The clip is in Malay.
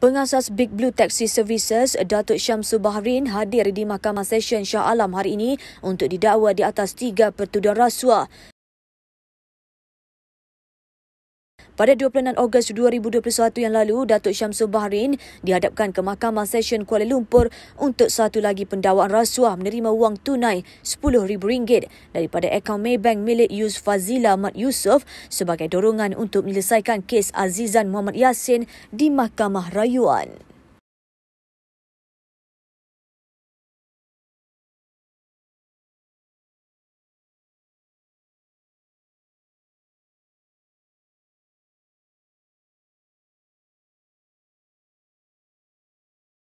Pengasas Big Blue Taxi Services, Datuk Syamsu Baharin hadir di Mahkamah Session Shah Alam hari ini untuk didakwa di atas tiga pertuduhan rasuah. Pada 26 Ogos 2021 yang lalu, Datuk Syamsul Baharin dihadapkan ke Mahkamah Session Kuala Lumpur untuk satu lagi pendakwaan rasuah menerima wang tunai RM10,000 daripada akaun Maybank milik Yus Fazila Mat Yusof sebagai dorongan untuk menyelesaikan kes Azizan Muhammad Yasin di Mahkamah Rayuan.